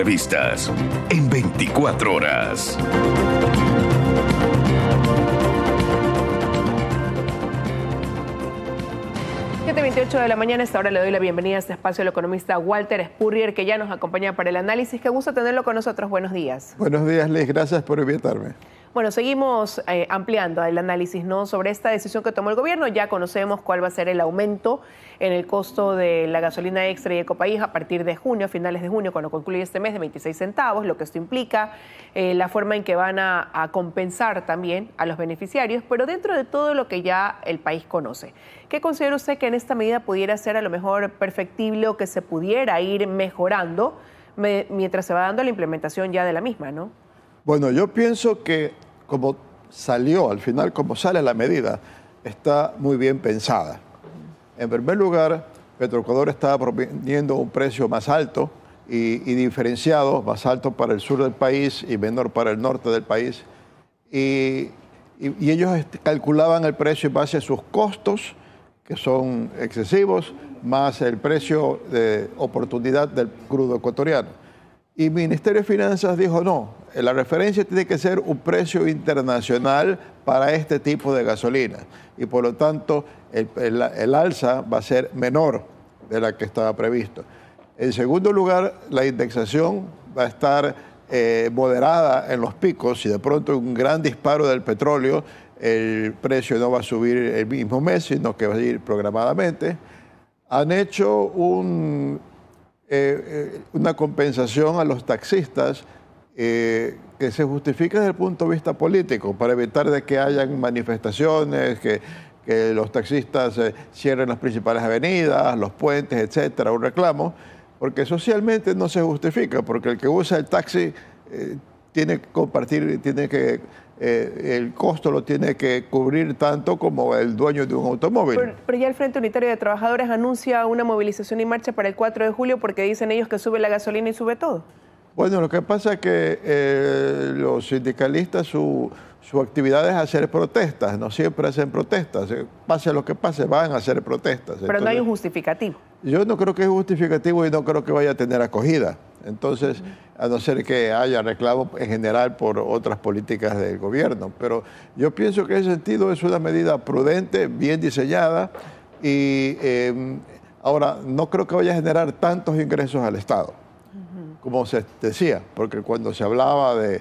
entrevistas en 24 horas. de la mañana, esta hora le doy la bienvenida a este espacio al economista Walter Spurrier, que ya nos acompaña para el análisis. Qué gusto tenerlo con nosotros. Buenos días. Buenos días, Liz. Gracias por invitarme. Bueno, seguimos eh, ampliando el análisis ¿no? sobre esta decisión que tomó el gobierno. Ya conocemos cuál va a ser el aumento en el costo de la gasolina extra y ecopaís a partir de junio, a finales de junio, cuando concluye este mes, de 26 centavos, lo que esto implica, eh, la forma en que van a, compensar también a los beneficiarios, pero dentro de todo lo que ya el país conoce. ¿Qué considera usted que en esta medida pudiera ser a lo mejor perfectible o que se pudiera ir mejorando mientras se va dando la implementación ya de la misma, no? Bueno, yo pienso que como salió, al final como sale la medida, está muy bien pensada. En primer lugar, Petroecuador estaba proponiendo un precio más alto y, diferenciado, más alto para el sur del país y menor para el norte del país. Y, y ellos calculaban el precio en base a sus costos, que son excesivos, más el precio de oportunidad del crudo ecuatoriano. Y el Ministerio de Finanzas dijo, no, la referencia tiene que ser un precio internacional para este tipo de gasolina. Y por lo tanto, el, alza va a ser menor de la que estaba previsto. En segundo lugar, la indexación va a estar eh, moderada en los picos. Si de pronto un gran disparo del petróleo, el precio no va a subir el mismo mes, sino que va a ir programadamente. Han hecho un eh, eh, una compensación a los taxistas eh, que se justifica desde el punto de vista político, para evitar de que hayan manifestaciones, que, los taxistas cierren las principales avenidas, los puentes, etcétera, un reclamo, porque socialmente no se justifica, porque el que usa el taxi tiene que compartir, tiene que eh, el costo lo tiene que cubrir tanto como el dueño de un automóvil. Pero, ya el Frente Unitario de Trabajadores anuncia una movilización y marcha para el 4 de julio porque dicen ellos que sube la gasolina y sube todo. Bueno, lo que pasa es que eh, los sindicalistas su, actividad es hacer protestas, no siempre hacen protestas, eh, pase lo que pase, van a hacer protestas. Pero no hay un justificativo. Yo no creo que es justificativo y no creo que vaya a tener acogida. Entonces, a no ser que haya reclamo en general por otras políticas del gobierno. Pero yo pienso que en ese sentido es una medida prudente, bien diseñada y em, ahora no creo que vaya a generar tantos ingresos al Estado, como se decía, porque cuando se hablaba de,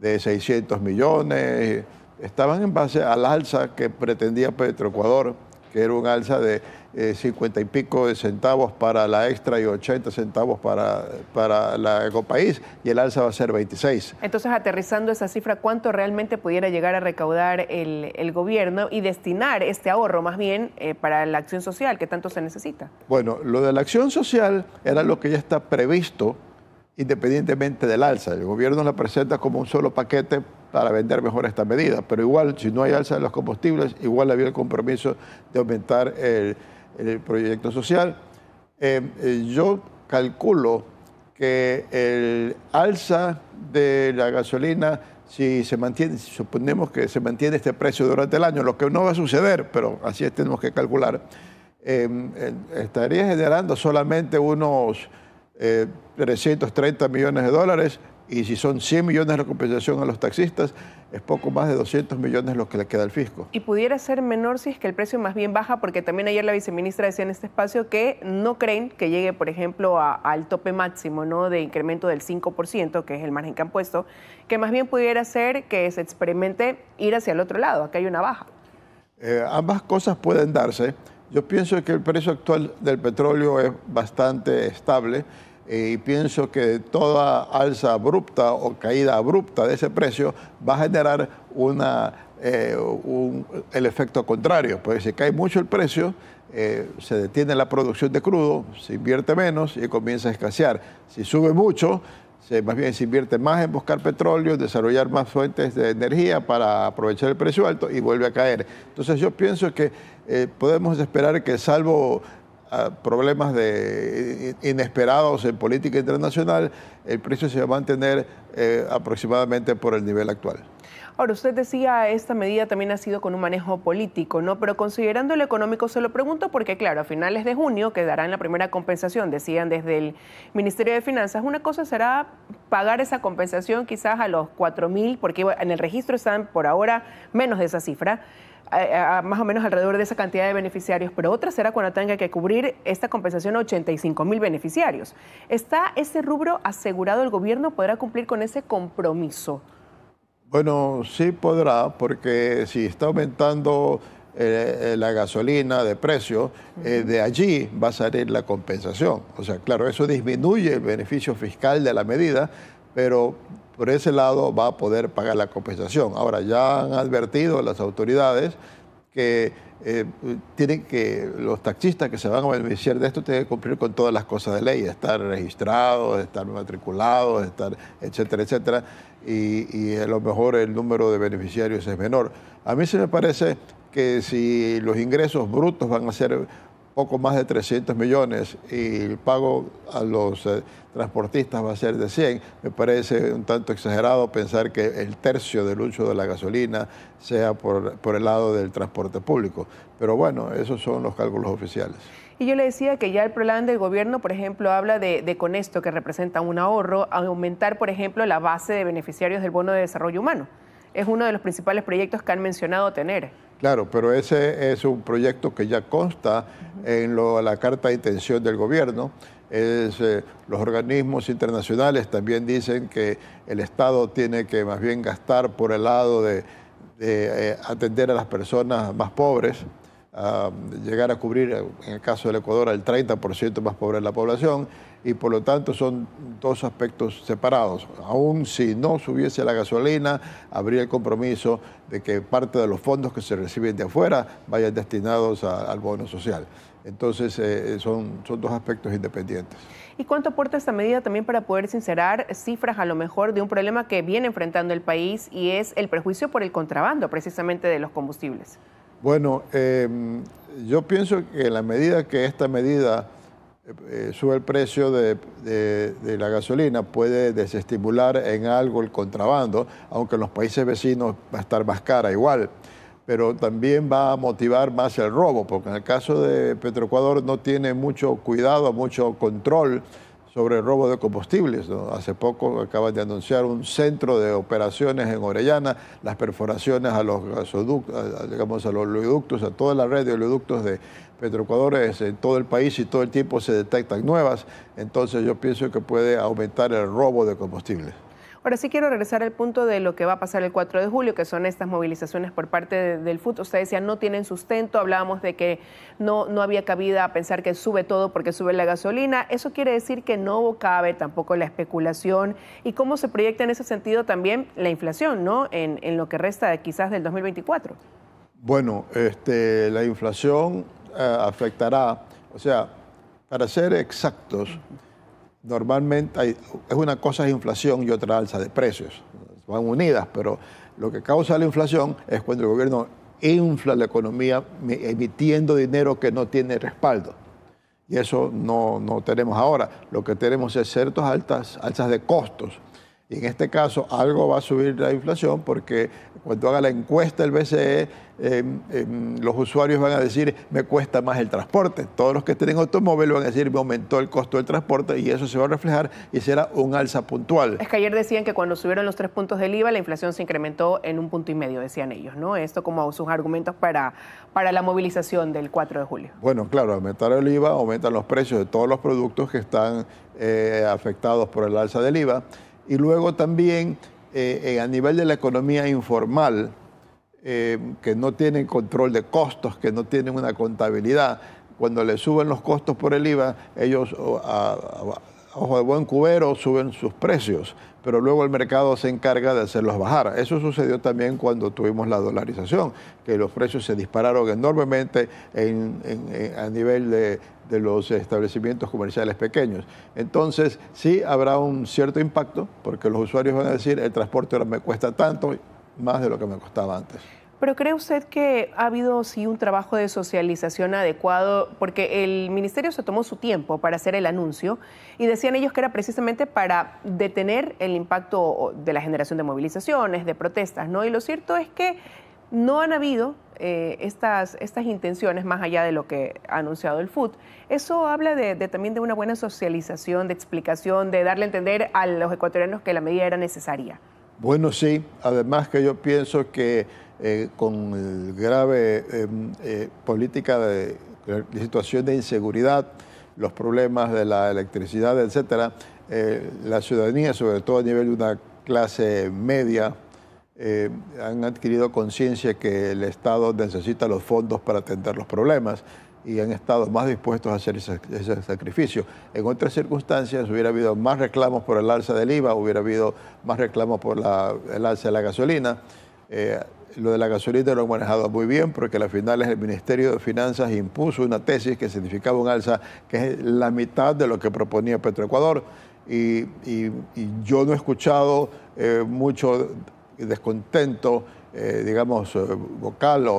de 600 millones, estaban en base al alza que pretendía Petroecuador que era un alza de eh, 50 y pico de centavos para la extra y 80 centavos para, para la Ecopaís, y el alza va a ser 26. Entonces, aterrizando esa cifra, ¿cuánto realmente pudiera llegar a recaudar el, gobierno y destinar este ahorro más bien eh, para la acción social que tanto se necesita? Bueno, lo de la acción social era lo que ya está previsto independientemente del alza. El gobierno la presenta como un solo paquete para vender mejor esta medida... Pero igual, si no hay alza de los combustibles, igual había el compromiso de aumentar el, proyecto social. Eh, eh, yo calculo que el alza de la gasolina, si se mantiene, si suponemos que se mantiene este precio durante el año, lo que no va a suceder, pero así tenemos que calcular, em, estaría generando solamente unos 330 eh, millones de dólares y si son 100 millones de compensación a los taxistas, es poco más de 200 millones lo que le queda al fisco. Y pudiera ser menor si es que el precio más bien baja, porque también ayer la viceministra decía en este espacio que no creen que llegue, por ejemplo, al tope máximo ¿no? de incremento del 5%, que es el margen que han puesto, que más bien pudiera ser que se experimente ir hacia el otro lado, acá hay una baja. Eh, ambas cosas pueden darse. Yo pienso que el precio actual del petróleo es bastante estable eh, y pienso que toda alza abrupta o caída abrupta de ese precio va a generar una, eh, el efecto contrario, porque si cae mucho el precio, eh, se detiene la producción de crudo, se invierte menos y comienza a escasear. Si sube mucho, se, más bien se invierte más en buscar petróleo, desarrollar más fuentes de energía para aprovechar el precio alto y vuelve a caer. Entonces yo pienso que podemos esperar que salvo problemas de, inesperados en política internacional, el precio se va a mantener eh, aproximadamente por el nivel actual. Ahora, usted decía, esta medida también ha sido con un manejo político, ¿no? Pero considerando lo económico, se lo pregunto porque, claro, a finales de junio, que darán la primera compensación, decían desde el Ministerio de Finanzas, una cosa será pagar esa compensación quizás a los 4000 mil, porque en el registro están por ahora menos de esa cifra, eh, eh, más o menos alrededor de esa cantidad de beneficiarios, pero otra será cuando tenga que cubrir esta compensación a 85 mil beneficiarios. ¿Está ese rubro asegurado? ¿El gobierno podrá cumplir con ese compromiso? Bueno, sí podrá, porque si está aumentando eh, la gasolina de precio, de allí va a salir la compensación. O sea, claro, eso disminuye el beneficio fiscal de la medida, pero por ese lado va a poder pagar la compensación. Ahora, ya han advertido las autoridades que eh, tienen que, los taxistas que se van a beneficiar de esto tienen que cumplir con todas las cosas de ley, estar registrados, estar matriculados, estar, etcétera, etcétera, y, a lo mejor el número de beneficiarios es menor. A mí se me parece que si los ingresos brutos van a ser poco más de 300 millones y el pago a los eh, transportistas va a ser de 100. Me parece un tanto exagerado pensar que el tercio del uso de la gasolina sea por, por el lado del transporte público. Pero bueno, esos son los cálculos oficiales. Y yo le decía que ya el plan del gobierno, por ejemplo, habla de, de, con esto que representa un ahorro, aumentar, por ejemplo, la base de beneficiarios del bono de desarrollo humano es uno de los principales proyectos que han mencionado tener. Claro, pero ese es un proyecto que ya consta en la carta de intención del gobierno. Eh, los organismos internacionales también dicen que el Estado tiene que más bien gastar por el lado de, eh, atender a las personas más pobres Um, llegar a cubrir, en el caso del Ecuador, al 30% más pobre de la población y por lo tanto son dos aspectos separados. Aún si no subiese la gasolina, habría el compromiso de que parte de los fondos que se reciben de afuera vayan destinados al bono social. Entonces eh, eh, son, son dos aspectos independientes. ¿Y cuánto aporta esta medida también para poder sincerar cifras a lo mejor de un problema que viene enfrentando el país y es el prejuicio por el contrabando precisamente de los combustibles? Bueno, em, yo pienso que en la medida que esta medida eh, eh, sube el precio de, de, la gasolina, puede desestimular en algo el contrabando, aunque en los países vecinos va a estar más cara igual, pero también va a motivar más el robo, porque en el caso de Petroecuador no tiene mucho cuidado, mucho control sobre el robo de combustibles. Hace poco acaban de anunciar un centro de operaciones en Orellana, las perforaciones a los gasoductos, digamos, a los oleoductos, a toda la red de oleoductos de Petroecuador en todo el país y todo el tiempo se detectan nuevas. Entonces yo pienso que puede aumentar el robo de combustibles. Ahora sí quiero regresar al punto de lo que va a pasar el 4 de julio, que son estas movilizaciones por parte del FUT. Usted decía, no tienen sustento, hablábamos de que no, no había cabida a pensar que sube todo porque sube la gasolina. Eso quiere decir que no cabe tampoco la especulación y cómo se proyecta en ese sentido también la inflación, ¿no? En, lo que resta quizás del 2024. Bueno, este, la inflación eh, afectará, o sea, para ser exactos, normalmente es una cosa es inflación y otra alza de precios. Van unidas, pero lo que causa la inflación es cuando el gobierno infla la economía emitiendo dinero que no tiene respaldo. Y eso no, no tenemos ahora. Lo que tenemos es ciertas altas, alzas de costos y en este caso algo va a subir la inflación porque cuando haga la encuesta el BCE, em, em, los usuarios van a decir, me cuesta más el transporte. Todos los que tienen automóvil van a decir, me aumentó el costo del transporte y eso se va a reflejar y será un alza puntual. Es que ayer decían que cuando subieron los tres puntos del IVA, la inflación se incrementó en un punto y medio, decían ellos, ¿no? Esto como sus argumentos para, para la movilización del 4 de julio. Bueno, claro, aumentar el IVA, aumentan los precios de todos los productos que están eh, afectados por el alza del IVA. Y luego también eh, eh, a nivel de la economía informal, eh, que no tienen control de costos, que no tienen una contabilidad, cuando le suben los costos por el IVA, ellos ojo de buen cubero, suben sus precios, pero luego el mercado se encarga de hacerlos bajar. Eso sucedió también cuando tuvimos la dolarización, que los precios se dispararon enormemente a nivel de, de los establecimientos comerciales pequeños. Entonces, sí habrá un cierto impacto, porque los usuarios van a decir, el transporte ahora me cuesta tanto, más de lo que me costaba antes. Pero cree usted que ha habido sí un trabajo de socialización adecuado, porque el ministerio se tomó su tiempo para hacer el anuncio y decían ellos que era precisamente para detener el impacto de la generación de movilizaciones, de protestas, ¿no? Y lo cierto es que no han habido eh, estas, intenciones más allá de lo que ha anunciado el FUT. Eso habla también de una buena socialización, de explicación, de darle a entender a los ecuatorianos que la medida era necesaria. Bueno, sí, además que yo pienso que eh, con grave em, eh, política de, situación de inseguridad, los problemas de la electricidad, etcétera, eh, la ciudadanía, sobre todo a nivel de una clase media, han adquirido conciencia que el Estado necesita los fondos para atender los problemas y han estado más dispuestos a hacer ese, sacrificio. En otras circunstancias hubiera habido más reclamos por el alza del IVA, hubiera habido más reclamos por la, el alza de la gasolina lo de la gasolina lo han manejado muy bien porque al final finales el Ministerio de Finanzas impuso una tesis que significaba un alza que es la mitad de lo que proponía Petroecuador. Y, yo no he escuchado eh, mucho descontento, eh, digamos, eh, vocal o,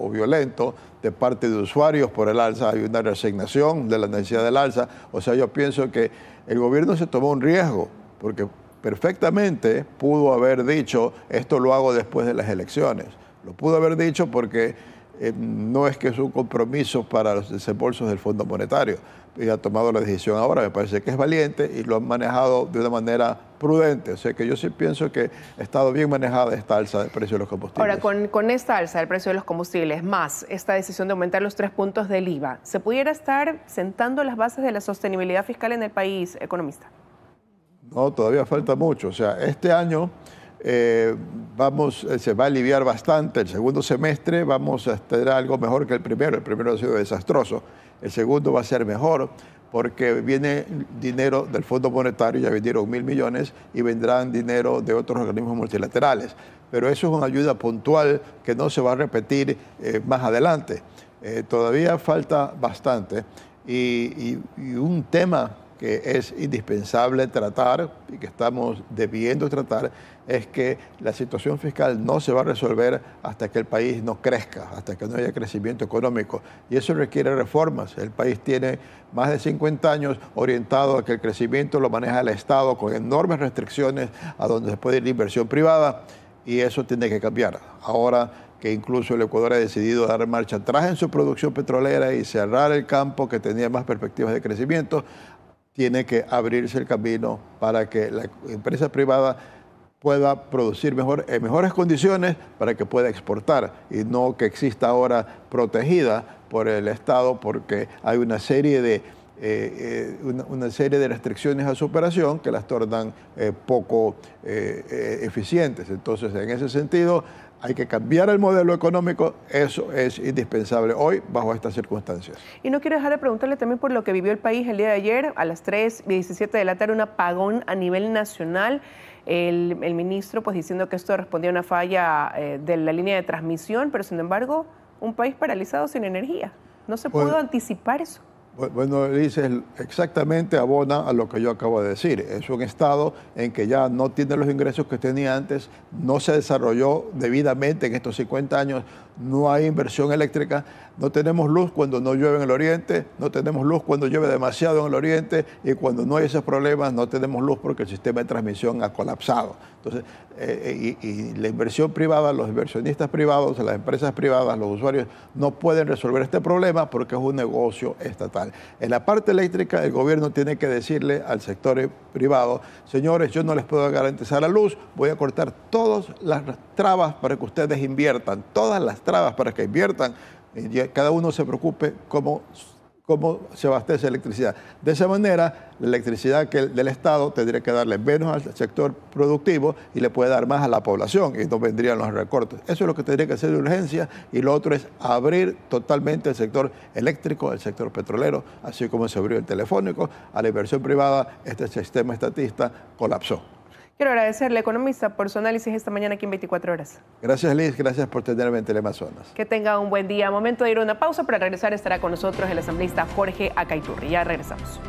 o, violento de parte de usuarios por el alza. Hay una resignación de la necesidad del alza. O sea, yo pienso que el gobierno se tomó un riesgo porque perfectamente pudo haber dicho, esto lo hago después de las elecciones. Lo pudo haber dicho porque eh, no es que es un compromiso para los desembolsos del Fondo Monetario. Y ha tomado la decisión ahora, me parece que es valiente y lo han manejado de una manera prudente. O sea que yo sí pienso que ha estado bien manejada esta alza del precio de los combustibles. Ahora, con, con esta alza del precio de los combustibles, más esta decisión de aumentar los tres puntos del IVA, ¿se pudiera estar sentando las bases de la sostenibilidad fiscal en el país, economista? No, todavía falta mucho. O sea, este año eh, vamos, eh, se va a aliviar bastante. El segundo semestre vamos a tener algo mejor que el primero. El primero ha sido desastroso. El segundo va a ser mejor porque viene dinero del Fondo Monetario, ya vendieron mil millones, y vendrán dinero de otros organismos multilaterales. Pero eso es una ayuda puntual que no se va a repetir eh, más adelante. todavía falta bastante. y un tema que es indispensable tratar y que estamos debiendo tratar es que la situación fiscal no se va a resolver hasta que el país no crezca, hasta que no haya crecimiento económico. Y eso requiere reformas. El país tiene más de 50 años orientado a que el crecimiento lo maneja el Estado con enormes restricciones a donde se puede ir la inversión privada y eso tiene que cambiar. Ahora que incluso el Ecuador ha decidido dar marcha atrás en su producción petrolera y cerrar el campo que tenía más perspectivas de crecimiento, tiene que abrirse el camino para que la empresa privada pueda producir mejor, en mejores condiciones para que pueda exportar y no que exista ahora protegida por el Estado porque hay una serie de, eh, eh, una, serie de restricciones a su operación que las tornan eh, poco eficientes. Entonces, en ese sentido, hay que cambiar el modelo económico, eso es indispensable hoy bajo estas circunstancias. Y no quiero dejar de preguntarle también por lo que vivió el país el día de ayer, a las 3 17 de la tarde, un apagón a nivel nacional. El, ministro pues diciendo que esto respondía a una falla eh, de la línea de transmisión, pero sin embargo, un país paralizado sin energía. No se pudo anticipar eso. Bueno, dice, exactamente abona a lo que yo acabo de decir. Es un estado en que ya no tiene los ingresos que tenía antes, no se desarrolló debidamente en estos 50 años, no hay inversión eléctrica, no tenemos luz cuando no llueve en el oriente, no tenemos luz cuando llueve demasiado en el oriente y cuando no hay esos problemas no tenemos luz porque el sistema de transmisión ha colapsado. Entonces, eh, eh, y la inversión privada, los inversionistas privados, las empresas privadas, los usuarios no pueden resolver este problema porque es un negocio estatal. En la parte eléctrica, el gobierno tiene que decirle al sector privado, señores, yo no les puedo garantizar la luz, voy a cortar todas las trabas para que ustedes inviertan, todas las trabas para que inviertan, y cada uno se preocupe cómo cómo se abastece electricidad. De esa manera, la electricidad del Estado tendría que darle menos al sector productivo y le puede dar más a la población y no vendrían los recortes. Eso es lo que tendría que hacer de urgencia y lo otro es abrir totalmente el sector eléctrico, el sector petrolero, así como se abrió el telefónico a la inversión privada, este sistema estatista colapsó. Quiero agradecerle, economista, por su análisis esta mañana aquí en 24 horas. Gracias, Liz. Gracias por tenerme en Teleamazonas. Que tenga un buen día. Momento de ir a una pausa. Para regresar estará con nosotros el asambleísta Jorge Acaiturri. Ya regresamos.